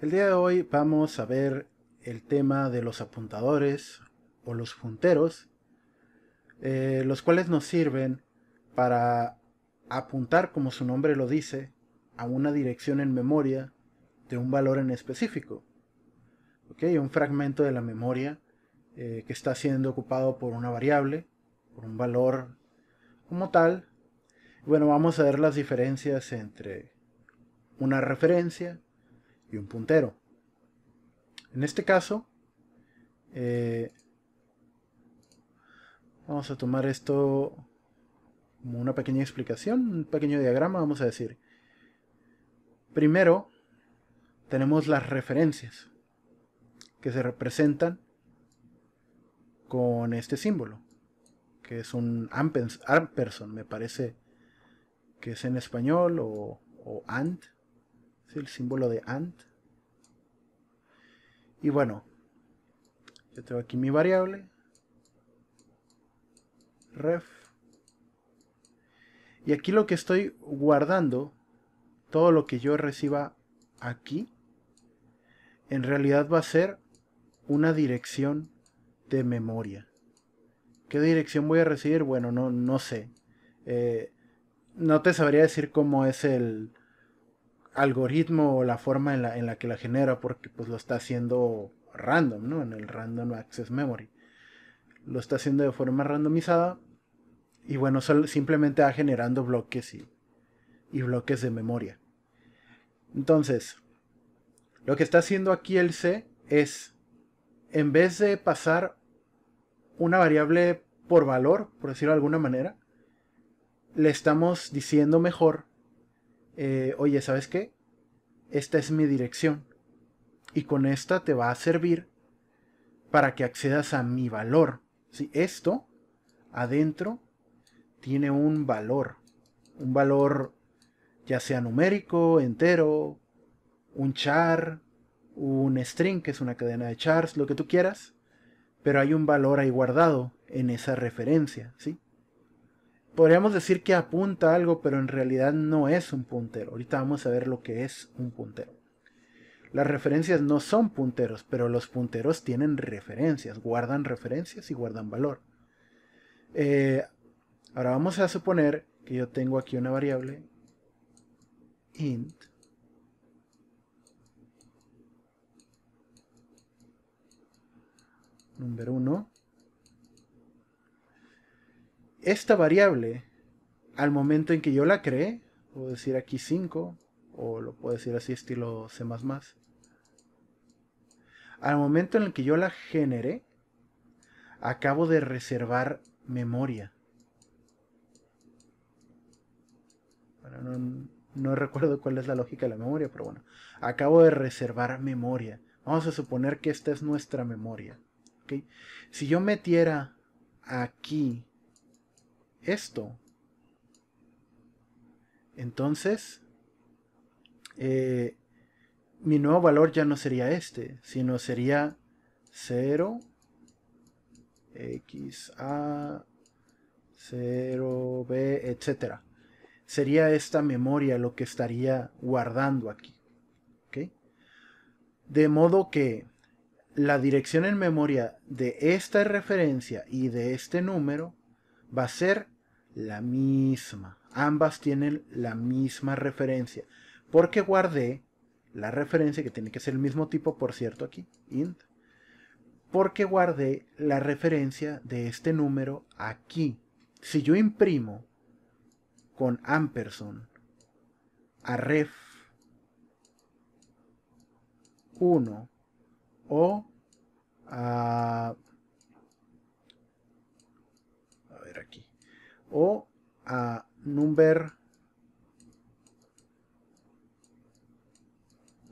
El día de hoy vamos a ver el tema de los apuntadores o los punteros, eh, los cuales nos sirven para apuntar, como su nombre lo dice, a una dirección en memoria de un valor en específico. ¿Ok? Un fragmento de la memoria eh, que está siendo ocupado por una variable, por un valor como tal. Bueno, vamos a ver las diferencias entre una referencia, y un puntero. En este caso, eh, vamos a tomar esto como una pequeña explicación, un pequeño diagrama, vamos a decir. Primero, tenemos las referencias que se representan con este símbolo, que es un amperson me parece que es en español, o, o ant, el símbolo de AND. Y bueno, yo tengo aquí mi variable, ref, y aquí lo que estoy guardando, todo lo que yo reciba aquí, en realidad va a ser una dirección de memoria. ¿Qué dirección voy a recibir? Bueno, no, no sé. Eh, no te sabría decir cómo es el, algoritmo o la forma en la, que la genera, porque pues lo está haciendo random, ¿no? En el Random Access Memory. Lo está haciendo de forma randomizada y bueno, simplemente va generando bloques y, y bloques de memoria. Entonces, lo que está haciendo aquí el C es, en vez de pasar una variable por valor, por decirlo de alguna manera, le estamos diciendo mejor eh, oye, ¿sabes qué? Esta es mi dirección y con esta te va a servir para que accedas a mi valor. ¿Sí? Esto adentro tiene un valor, un valor ya sea numérico, entero, un char, un string, que es una cadena de chars, lo que tú quieras, pero hay un valor ahí guardado en esa referencia, ¿sí? podríamos decir que apunta algo, pero en realidad no es un puntero. Ahorita vamos a ver lo que es un puntero. Las referencias no son punteros, pero los punteros tienen referencias, guardan referencias y guardan valor. Eh, ahora vamos a suponer que yo tengo aquí una variable int número 1 esta variable, al momento en que yo la creé, puedo decir aquí 5, o lo puedo decir así estilo C++, al momento en el que yo la generé, acabo de reservar memoria. no, recuerdo cuál es la lógica de la memoria, pero bueno, acabo de reservar memoria. Vamos a suponer que esta es nuestra memoria. Si yo metiera aquí esto. Entonces, eh, mi nuevo valor ya no sería este, sino sería 0 a 0B, etcétera. Sería esta memoria lo que estaría guardando aquí. De modo que la dirección en memoria de esta referencia y de este número va a ser la misma. Ambas tienen la misma referencia. Porque guardé la referencia, que tiene que ser el mismo tipo, por cierto, aquí, int. Porque guardé la referencia de este número aquí. Si yo imprimo con amperson a ref 1 o a... A ver aquí o a number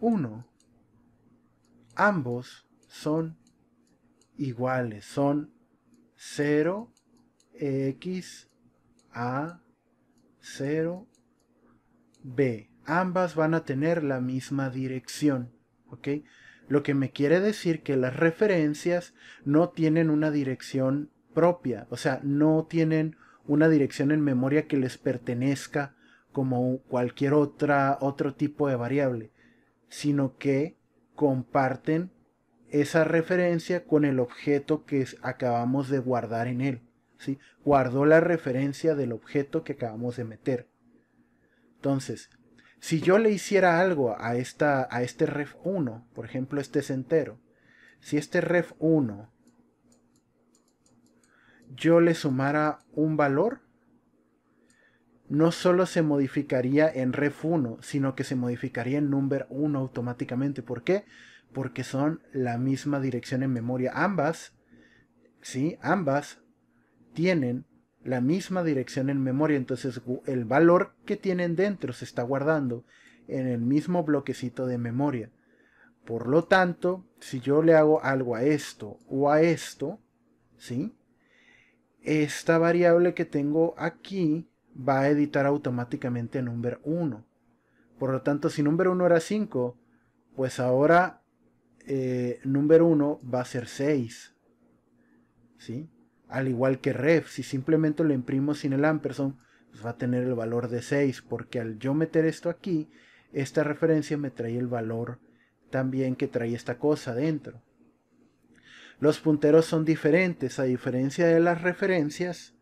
1. Ambos son iguales, son 0 x a 0 b. Ambas van a tener la misma dirección, ¿ok? Lo que me quiere decir que las referencias no tienen una dirección propia, o sea, no tienen una dirección en memoria que les pertenezca como cualquier otra, otro tipo de variable, sino que comparten esa referencia con el objeto que acabamos de guardar en él. ¿sí? Guardó la referencia del objeto que acabamos de meter. Entonces, si yo le hiciera algo a, esta, a este ref1, por ejemplo este centero entero, si este ref1 yo le sumara un valor, no solo se modificaría en ref 1, sino que se modificaría en number 1 automáticamente. ¿Por qué? Porque son la misma dirección en memoria. Ambas, ¿sí? Ambas tienen la misma dirección en memoria. Entonces el valor que tienen dentro se está guardando en el mismo bloquecito de memoria. Por lo tanto, si yo le hago algo a esto o a esto, ¿sí? esta variable que tengo aquí va a editar automáticamente número 1. Por lo tanto, si número 1 era 5, pues ahora eh, número 1 va a ser 6. ¿Sí? Al igual que ref, si simplemente lo imprimo sin el ampersand, pues va a tener el valor de 6, porque al yo meter esto aquí, esta referencia me trae el valor también que trae esta cosa dentro. Los punteros son diferentes, a diferencia de las referencias.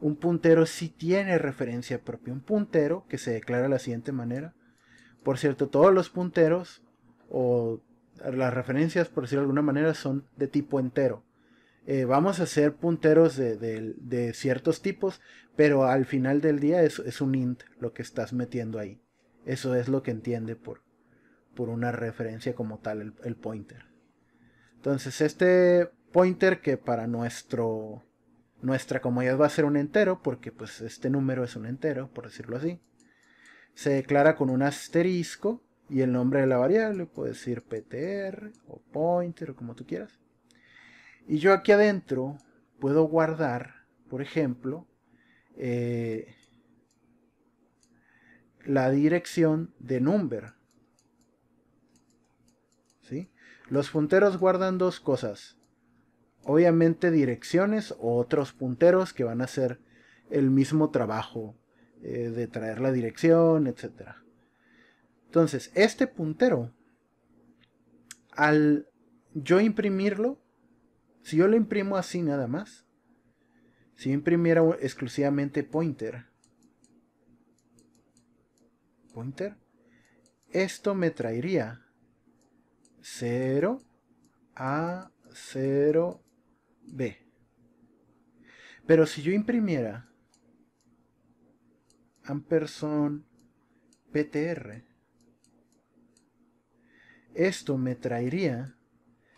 Un puntero sí tiene referencia propia. Un puntero que se declara de la siguiente manera. Por cierto, todos los punteros o las referencias, por decirlo de alguna manera, son de tipo entero. Eh, vamos a hacer punteros de, ciertos tipos, pero al final del día es, es, un int lo que estás metiendo ahí. Eso es lo que entiende por, por una referencia como tal el pointer. Entonces este pointer que para nuestro nuestra comunidad va a ser un entero porque pues este número es un entero, por decirlo así. Se declara con un asterisco y el nombre de la variable, puede decir ptr o pointer o como tú quieras. Y yo aquí adentro puedo guardar, por ejemplo, eh, la dirección de number. Los punteros guardan dos cosas. Obviamente direcciones o otros punteros que van a hacer el mismo trabajo eh, de traer la dirección, etc. Entonces, este puntero, al yo imprimirlo, si yo lo imprimo así nada más, si imprimiera exclusivamente pointer, pointer, esto me traería 0 A, 0 B. Pero si yo imprimiera Amperson PTR, esto me traería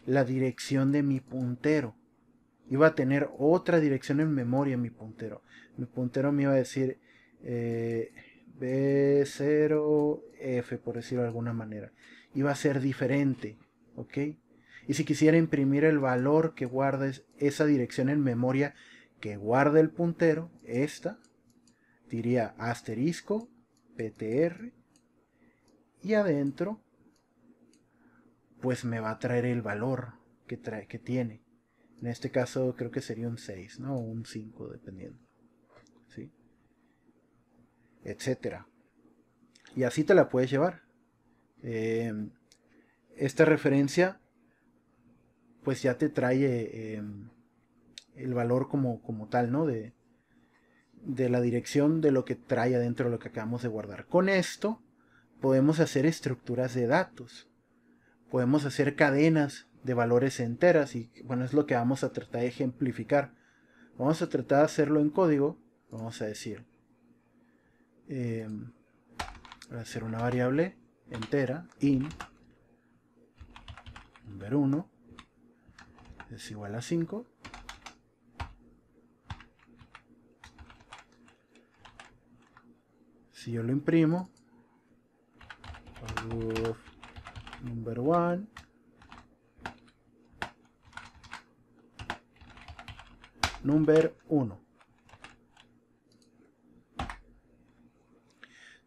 la dirección de mi puntero. Iba a tener otra dirección en memoria mi puntero. Mi puntero me iba a decir eh, B0F, por decirlo de alguna manera iba a ser diferente, ¿ok? Y si quisiera imprimir el valor que guarda esa dirección en memoria que guarda el puntero, esta, diría asterisco, ptr, y adentro, pues me va a traer el valor que, tiene. En este caso creo que sería un 6, ¿no? O un 5, dependiendo. ¿Sí? Etcétera. Y así te la puedes llevar. Eh, esta referencia pues ya te trae eh, eh, el valor como, como tal, ¿no? De, de la dirección de lo que trae adentro de lo que acabamos de guardar. Con esto podemos hacer estructuras de datos, podemos hacer cadenas de valores enteras y bueno, es lo que vamos a tratar de ejemplificar. Vamos a tratar de hacerlo en código, vamos a decir, hacer una variable entera, in, ver 1 es igual a 5. Si yo lo imprimo, number 1 number 1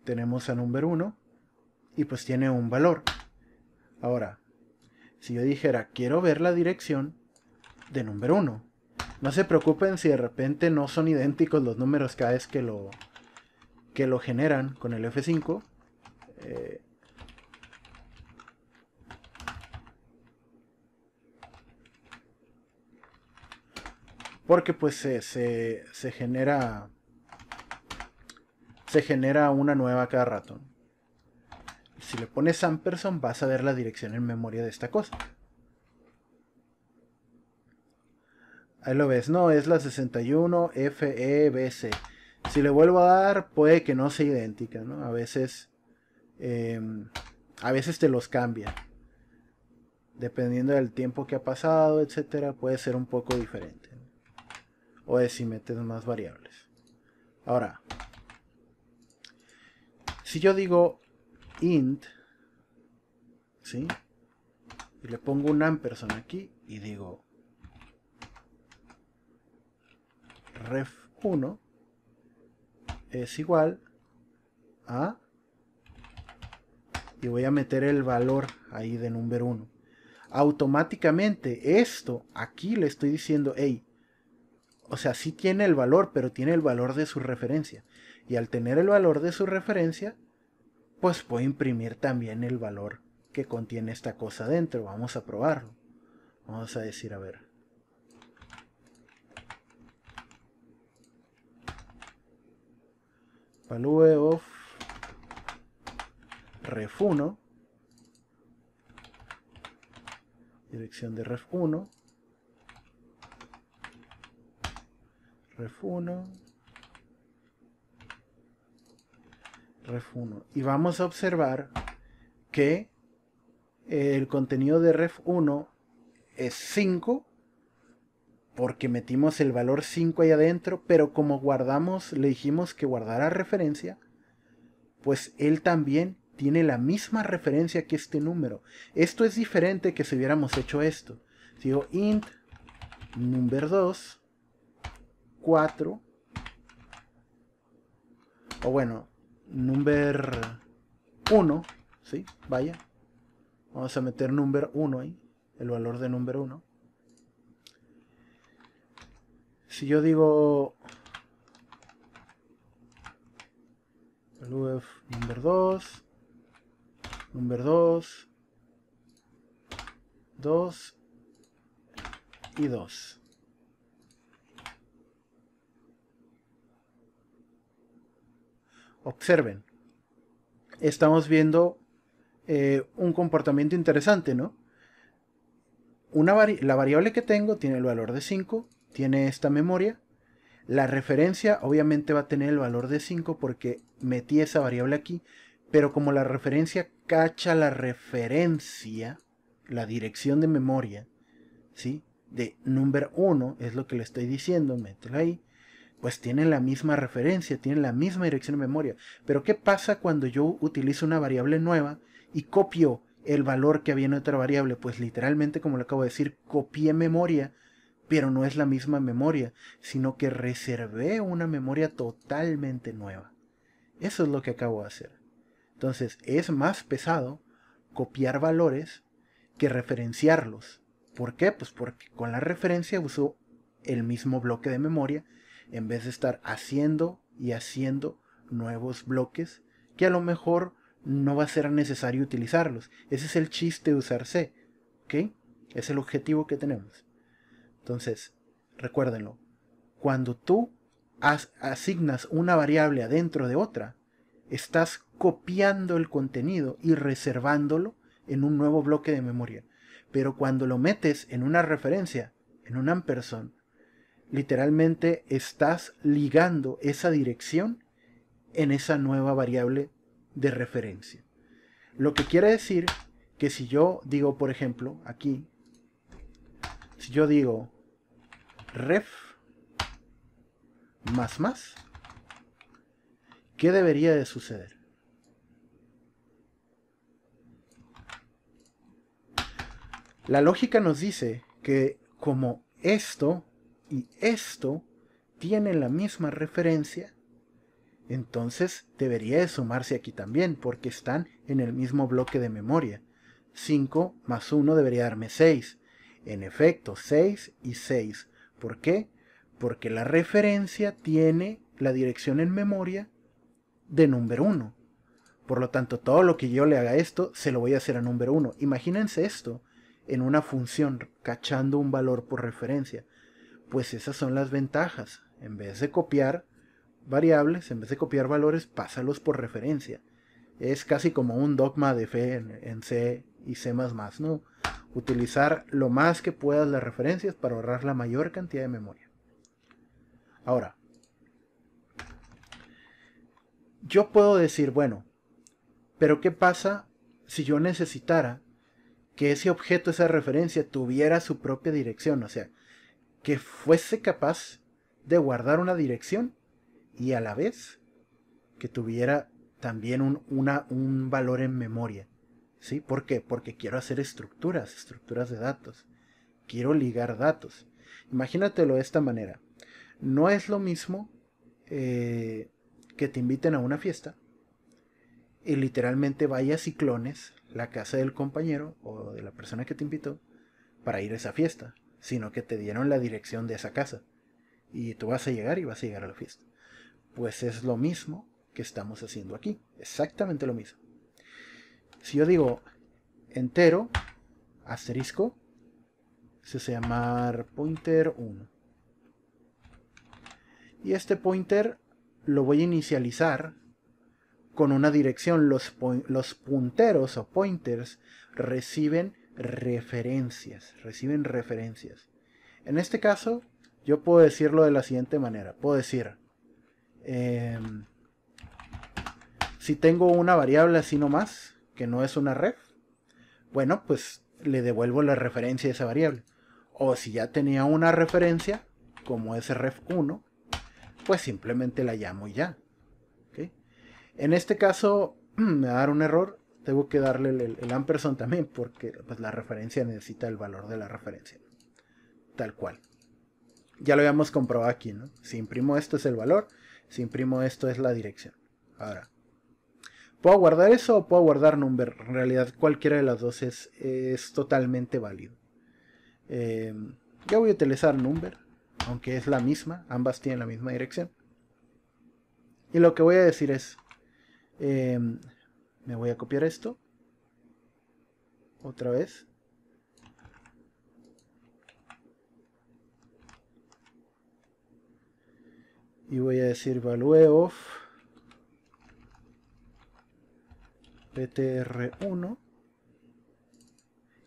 tenemos a number 1 y pues tiene un valor. Ahora, si yo dijera quiero ver la dirección de número 1, no se preocupen si de repente no son idénticos los números cada vez que lo, que lo generan con el F5. Eh, porque pues se, genera se genera una nueva cada rato. Si le pones ampersand vas a ver la dirección en memoria de esta cosa. Ahí lo ves, no, es la 61FEBC. Si le vuelvo a dar, puede que no sea idéntica, ¿no? A veces, em, a veces te los cambia. Dependiendo del tiempo que ha pasado, etcétera, puede ser un poco diferente. O es si metes más variables. Ahora, si yo digo int, ¿sí? Y le pongo un ampersand aquí y digo ref1 es igual a y voy a meter el valor ahí de número 1 automáticamente esto aquí le estoy diciendo hey o sea sí tiene el valor pero tiene el valor de su referencia y al tener el valor de su referencia pues puedo imprimir también el valor que contiene esta cosa dentro. Vamos a probarlo. Vamos a decir, a ver. Value of ref1 dirección de ref1 ref1 ref 1. Y vamos a observar que eh, el contenido de ref 1 es 5 porque metimos el valor 5 ahí adentro, pero como guardamos, le dijimos que guardara referencia, pues él también tiene la misma referencia que este número. Esto es diferente que si hubiéramos hecho esto. Si digo int number 2, 4, o bueno, number 1, ¿sí? Vaya. Vamos a meter number 1 ahí, el valor de number 1. Si yo digo el number 2, number 2, 2 y 2. observen, estamos viendo eh, un comportamiento interesante, ¿no? Una la variable que tengo tiene el valor de 5, tiene esta memoria. La referencia obviamente va a tener el valor de 5 porque metí esa variable aquí, pero como la referencia cacha la referencia, la dirección de memoria, ¿sí? De número 1 es lo que le estoy diciendo, mételo ahí pues tienen la misma referencia, tienen la misma dirección de memoria. Pero ¿qué pasa cuando yo utilizo una variable nueva y copio el valor que había en otra variable? Pues literalmente, como lo acabo de decir, copié memoria, pero no es la misma memoria, sino que reservé una memoria totalmente nueva. Eso es lo que acabo de hacer. Entonces, es más pesado copiar valores que referenciarlos. ¿Por qué? Pues porque con la referencia uso el mismo bloque de memoria, en vez de estar haciendo y haciendo nuevos bloques que a lo mejor no va a ser necesario utilizarlos. Ese es el chiste de usar C, ¿ok? Es el objetivo que tenemos. Entonces, recuérdenlo, cuando tú asignas una variable adentro de otra, estás copiando el contenido y reservándolo en un nuevo bloque de memoria. Pero cuando lo metes en una referencia, en un ampersand, literalmente estás ligando esa dirección en esa nueva variable de referencia. Lo que quiere decir que si yo digo, por ejemplo, aquí, si yo digo ref más más, ¿qué debería de suceder? La lógica nos dice que como esto y esto tiene la misma referencia, entonces debería de sumarse aquí también, porque están en el mismo bloque de memoria. 5 más 1 debería darme 6. En efecto, 6 y 6. ¿Por qué? Porque la referencia tiene la dirección en memoria de número 1. Por lo tanto, todo lo que yo le haga esto, se lo voy a hacer a número 1. Imagínense esto en una función, cachando un valor por referencia pues esas son las ventajas. En vez de copiar variables, en vez de copiar valores, pásalos por referencia. Es casi como un dogma de fe en, C y C++, Utilizar lo más que puedas las referencias para ahorrar la mayor cantidad de memoria. Ahora, yo puedo decir, bueno, pero ¿qué pasa si yo necesitara que ese objeto, esa referencia, tuviera su propia dirección? O sea, que fuese capaz de guardar una dirección y a la vez que tuviera también un, un valor en memoria. ¿Sí? ¿Por qué? Porque quiero hacer estructuras, estructuras de datos. Quiero ligar datos. Imagínatelo de esta manera. No es lo mismo eh, que te inviten a una fiesta y literalmente vayas y clones la casa del compañero o de la persona que te invitó para ir a esa fiesta sino que te dieron la dirección de esa casa. Y tú vas a llegar y vas a llegar a la fiesta. Pues es lo mismo que estamos haciendo aquí, exactamente lo mismo. Si yo digo entero, asterisco, se llama pointer 1. Y este pointer lo voy a inicializar con una dirección. Los, los punteros o pointers reciben referencias, reciben referencias. En este caso, yo puedo decirlo de la siguiente manera. Puedo decir, em, si tengo una variable así nomás, que no es una ref, bueno, pues le devuelvo la referencia a esa variable. O si ya tenía una referencia, como es ref1, pues simplemente la llamo y ya. En este caso, me va a dar un error tengo que darle el, ampersand también porque pues, la referencia necesita el valor de la referencia. Tal cual. Ya lo habíamos comprobado aquí, ¿no? Si imprimo esto es el valor, si imprimo esto es la dirección. Ahora, ¿puedo guardar eso o puedo guardar number? En realidad cualquiera de las dos es, totalmente válido. Em, ya voy a utilizar number, aunque es la misma, ambas tienen la misma dirección. Y lo que voy a decir es... Em, me voy a copiar esto otra vez y voy a decir value of ptr1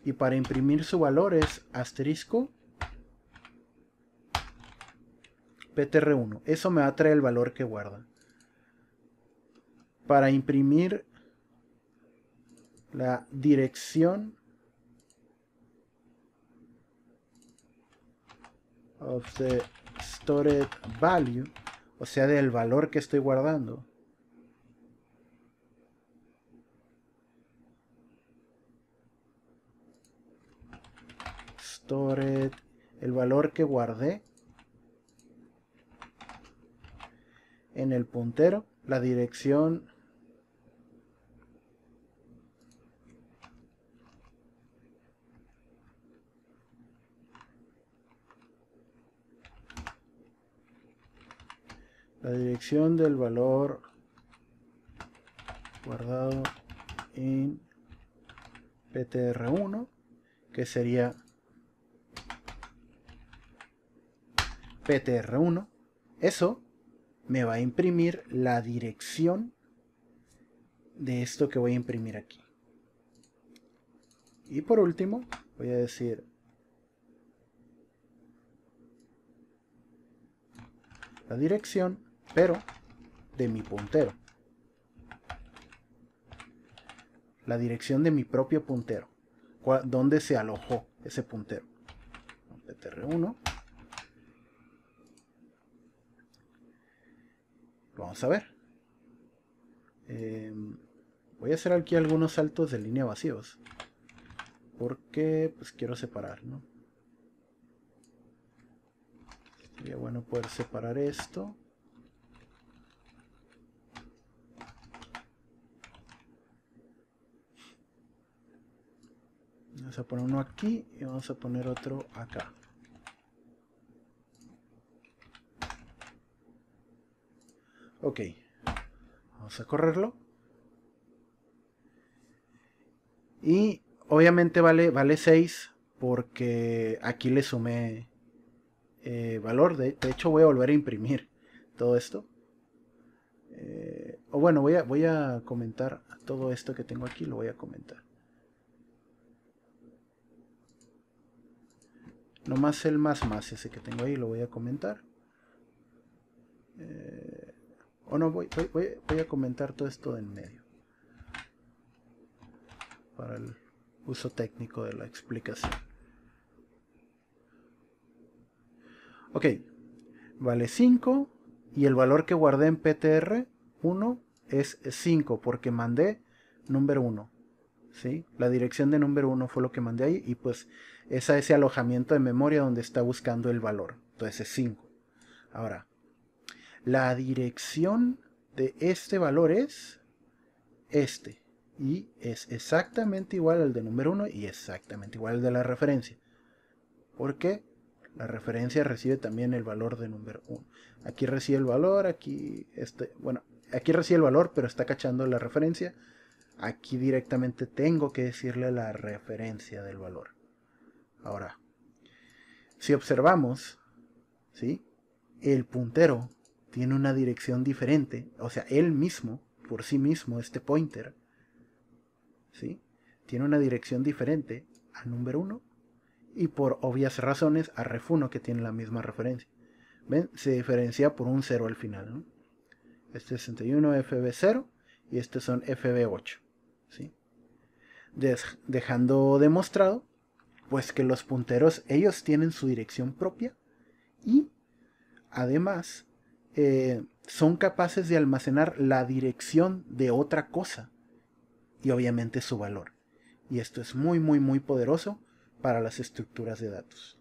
y para imprimir su valor es asterisco ptr1 eso me va a traer el valor que guarda para imprimir la dirección of the stored value, o sea, del valor que estoy guardando. Stored, el valor que guardé en el puntero, la dirección la dirección del valor guardado en ptr1 que sería ptr1 eso me va a imprimir la dirección de esto que voy a imprimir aquí y por último voy a decir la dirección pero de mi puntero. La dirección de mi propio puntero. Donde se alojó ese puntero. PTR1. Vamos a ver. Em, voy a hacer aquí algunos saltos de línea vacíos. Porque pues quiero separar, ¿no? Sería bueno poder separar esto. a poner uno aquí y vamos a poner otro acá. Ok. Vamos a correrlo. Y obviamente vale, vale 6 porque aquí le sumé eh, valor. De, hecho voy a volver a imprimir todo esto. Eh, o bueno, voy a, voy a comentar todo esto que tengo aquí, lo voy a comentar. Nomás el más más, ese que tengo ahí, lo voy a comentar. Eh, o no, voy, voy, voy, a comentar todo esto de en medio. Para el uso técnico de la explicación. Ok, vale 5 y el valor que guardé en PTR 1 es 5 porque mandé número 1. La dirección de número 1 fue lo que mandé ahí y pues es a ese alojamiento de memoria donde está buscando el valor. Entonces es 5. Ahora, la dirección de este valor es este y es exactamente igual al de número 1 y exactamente igual al de la referencia. Porque la referencia recibe también el valor de número 1. Aquí recibe el valor, aquí este, bueno, aquí recibe el valor, pero está cachando la referencia Aquí directamente tengo que decirle la referencia del valor. Ahora, si observamos, ¿sí? El puntero tiene una dirección diferente, o sea, él mismo, por sí mismo, este pointer, ¿sí? Tiene una dirección diferente al número 1 y por obvias razones a ref 1 que tiene la misma referencia. ¿Ven? Se diferencia por un 0 al final, Este es 61 FB0 y estos son FB8 dejando demostrado pues que los punteros ellos tienen su dirección propia y además eh, son capaces de almacenar la dirección de otra cosa y obviamente su valor. Y esto es muy muy muy poderoso para las estructuras de datos.